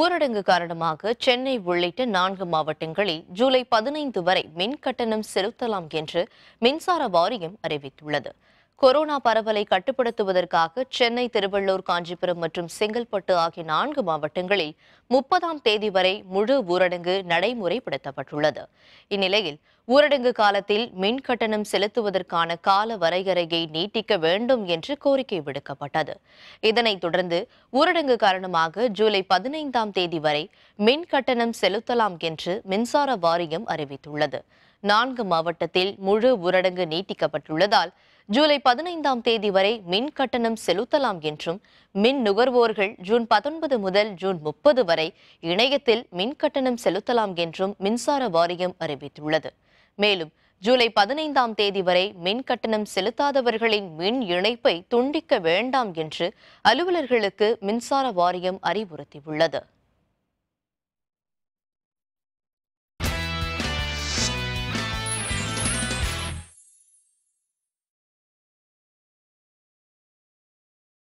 ஊரடங்கு காரணமாக சென்னை உள்ளிட்ட நான்கு மாவட்டங்களில் ஜூலை பதினைந்து வரை மின் கட்டணம் செலுத்தலாம் என்று மின்சார வாரியம் அறிவித்துள்ளது கொரோனா பரவலை கட்டுப்படுத்துவதற்காக சென்னை திருவள்ளூர் காஞ்சிபுரம் மற்றும் செங்கல்பட்டு ஆகிய நான்கு மாவட்டங்களில் முப்பதாம் தேதி வரை முழு ஊரடங்கு நடைமுறைப்படுத்தப்பட்டுள்ளது இந்நிலையில் ஊரடங்கு காலத்தில் மின் கட்டணம் செலுத்துவதற்கான கால வரையறையை நீட்டிக்க வேண்டும் என்று கோரிக்கை விடுக்கப்பட்டது இதனைத் தொடர்ந்து ஊரடங்கு காரணமாக ஜூலை பதினைந்தாம் தேதி வரை மின் கட்டணம் செலுத்தலாம் என்று மின்சார வாரியம் அறிவித்துள்ளது நான்கு மாவட்டத்தில் முழு ஊரடங்கு நீட்டிக்கப்பட்டுள்ளதால் ஜூலை பதினைந்தாம் தேதி வரை மின் கட்டணம் செலுத்தலாம் என்றும் மின் நுகர்வோர்கள் ஜூன் பத்தொன்பது முதல் ஜூன் முப்பது வரை இணையத்தில் மின் கட்டணம் செலுத்தலாம் என்றும் மின்சார வாரியம் அறிவித்துள்ளது மேலும் ஜூலை பதினைந்தாம் தேதி வரை மின் கட்டணம் செலுத்தாதவர்களின் மின் இணைப்பை துண்டிக்க வேண்டாம் என்று அலுவலர்களுக்கு மின்சார வாரியம் அறிவுறுத்தியுள்ளது